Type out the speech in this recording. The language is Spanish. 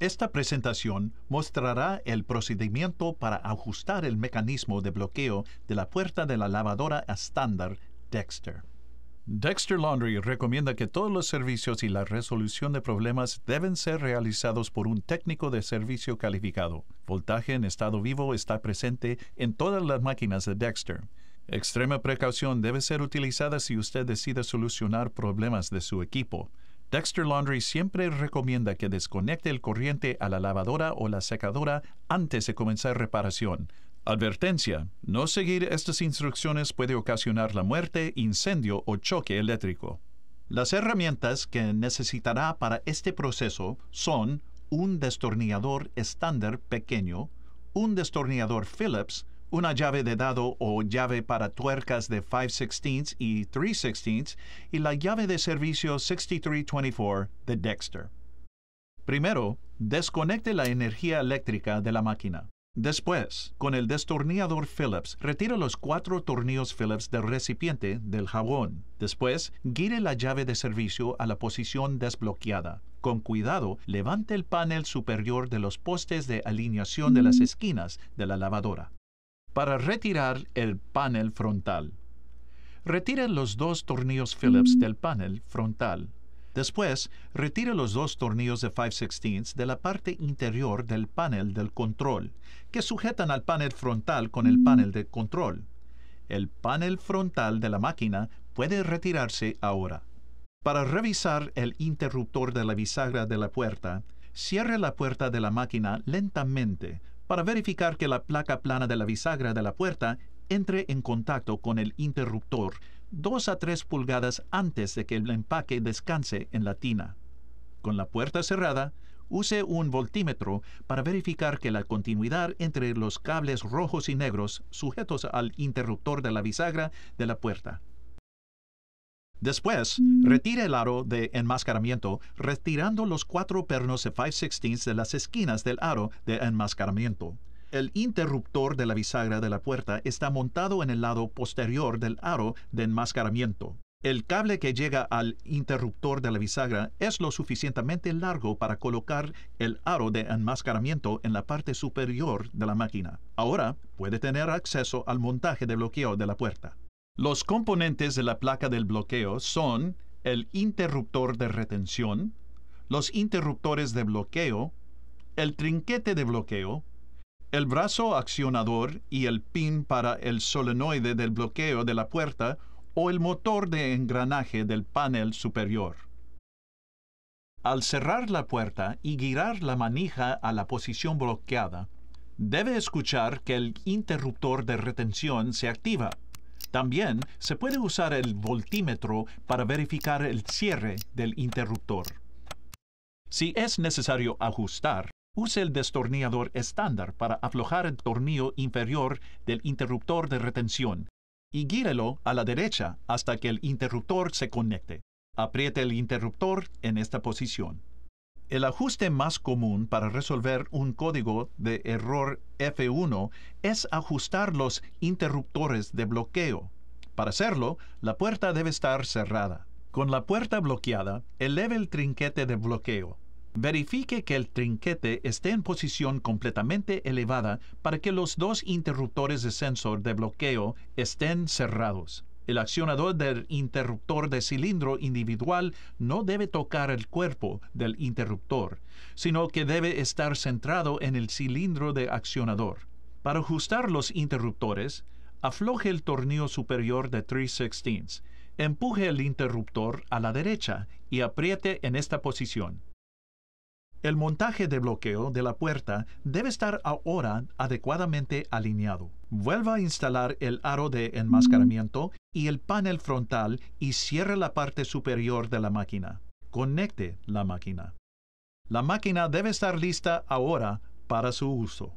Esta presentación mostrará el procedimiento para ajustar el mecanismo de bloqueo de la puerta de la lavadora estándar Dexter. Dexter Laundry recomienda que todos los servicios y la resolución de problemas deben ser realizados por un técnico de servicio calificado. Voltaje en estado vivo está presente en todas las máquinas de Dexter. Extrema precaución debe ser utilizada si usted decide solucionar problemas de su equipo. Dexter Laundry siempre recomienda que desconecte el corriente a la lavadora o la secadora antes de comenzar reparación. Advertencia, no seguir estas instrucciones puede ocasionar la muerte, incendio o choque eléctrico. Las herramientas que necesitará para este proceso son un destornillador estándar pequeño, un destornillador Phillips, una llave de dado o llave para tuercas de 5 16 y 3 16 y la llave de servicio 6324 de Dexter. Primero, desconecte la energía eléctrica de la máquina. Después, con el destornillador Phillips, retira los cuatro tornillos Phillips del recipiente del jabón. Después, gire la llave de servicio a la posición desbloqueada. Con cuidado, levante el panel superior de los postes de alineación de las mm. esquinas de la lavadora para retirar el panel frontal. Retire los dos tornillos Phillips del panel frontal. Después, retire los dos tornillos de 5 16 de la parte interior del panel del control, que sujetan al panel frontal con el panel de control. El panel frontal de la máquina puede retirarse ahora. Para revisar el interruptor de la bisagra de la puerta, cierre la puerta de la máquina lentamente para verificar que la placa plana de la bisagra de la puerta entre en contacto con el interruptor dos a tres pulgadas antes de que el empaque descanse en la tina. Con la puerta cerrada, use un voltímetro para verificar que la continuidad entre los cables rojos y negros sujetos al interruptor de la bisagra de la puerta. Después, retire el aro de enmascaramiento retirando los cuatro pernos de 5 16 de las esquinas del aro de enmascaramiento. El interruptor de la bisagra de la puerta está montado en el lado posterior del aro de enmascaramiento. El cable que llega al interruptor de la bisagra es lo suficientemente largo para colocar el aro de enmascaramiento en la parte superior de la máquina. Ahora puede tener acceso al montaje de bloqueo de la puerta. Los componentes de la placa del bloqueo son el interruptor de retención, los interruptores de bloqueo, el trinquete de bloqueo, el brazo accionador y el pin para el solenoide del bloqueo de la puerta o el motor de engranaje del panel superior. Al cerrar la puerta y girar la manija a la posición bloqueada, debe escuchar que el interruptor de retención se activa. También se puede usar el voltímetro para verificar el cierre del interruptor. Si es necesario ajustar, use el destornillador estándar para aflojar el tornillo inferior del interruptor de retención y gírelo a la derecha hasta que el interruptor se conecte. Apriete el interruptor en esta posición. El ajuste más común para resolver un código de error F1 es ajustar los interruptores de bloqueo. Para hacerlo, la puerta debe estar cerrada. Con la puerta bloqueada, eleve el trinquete de bloqueo. Verifique que el trinquete esté en posición completamente elevada para que los dos interruptores de sensor de bloqueo estén cerrados. El accionador del interruptor de cilindro individual no debe tocar el cuerpo del interruptor, sino que debe estar centrado en el cilindro de accionador. Para ajustar los interruptores, afloje el tornillo superior de 316, empuje el interruptor a la derecha y apriete en esta posición. El montaje de bloqueo de la puerta debe estar ahora adecuadamente alineado. Vuelva a instalar el aro de enmascaramiento y el panel frontal y cierre la parte superior de la máquina. Conecte la máquina. La máquina debe estar lista ahora para su uso.